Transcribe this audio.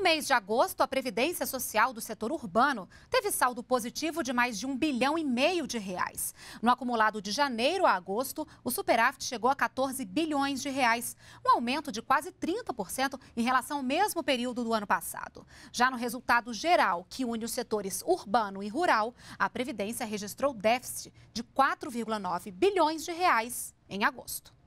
No mês de agosto, a Previdência Social do setor urbano teve saldo positivo de mais de um bilhão e meio de reais. No acumulado de janeiro a agosto, o superávit chegou a 14 bilhões de reais, um aumento de quase 30% em relação ao mesmo período do ano passado. Já no resultado geral, que une os setores urbano e rural, a Previdência registrou déficit de 4,9 bilhões de reais em agosto.